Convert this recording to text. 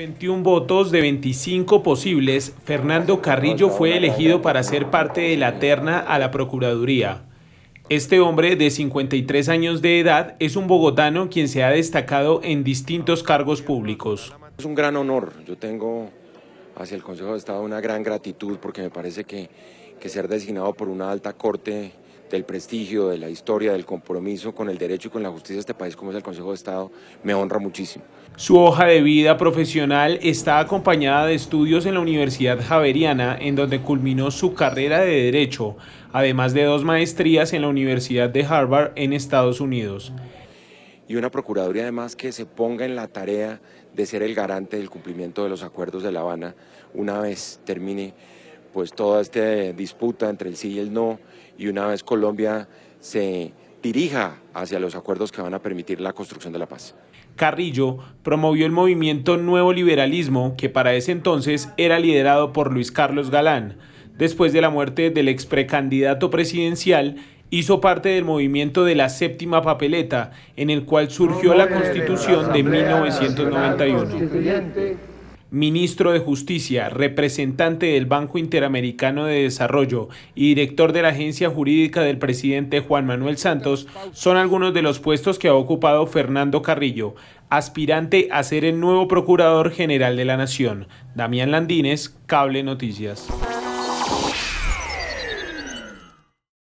21 votos de 25 posibles, Fernando Carrillo fue elegido para ser parte de la terna a la Procuraduría. Este hombre de 53 años de edad es un bogotano quien se ha destacado en distintos cargos públicos. Es un gran honor, yo tengo hacia el Consejo de Estado una gran gratitud porque me parece que, que ser designado por una alta corte del prestigio, de la historia, del compromiso con el derecho y con la justicia de este país como es el Consejo de Estado, me honra muchísimo. Su hoja de vida profesional está acompañada de estudios en la Universidad Javeriana, en donde culminó su carrera de Derecho, además de dos maestrías en la Universidad de Harvard en Estados Unidos. Y una Procuraduría además que se ponga en la tarea de ser el garante del cumplimiento de los acuerdos de La Habana una vez termine pues toda esta disputa entre el sí y el no, y una vez Colombia se dirija hacia los acuerdos que van a permitir la construcción de la paz. Carrillo promovió el movimiento Nuevo Liberalismo, que para ese entonces era liderado por Luis Carlos Galán. Después de la muerte del ex precandidato presidencial, hizo parte del movimiento de la séptima papeleta, en el cual surgió la Constitución de 1991. Ministro de Justicia, representante del Banco Interamericano de Desarrollo y director de la agencia jurídica del presidente Juan Manuel Santos son algunos de los puestos que ha ocupado Fernando Carrillo, aspirante a ser el nuevo Procurador General de la Nación. Damián Landines, Cable Noticias.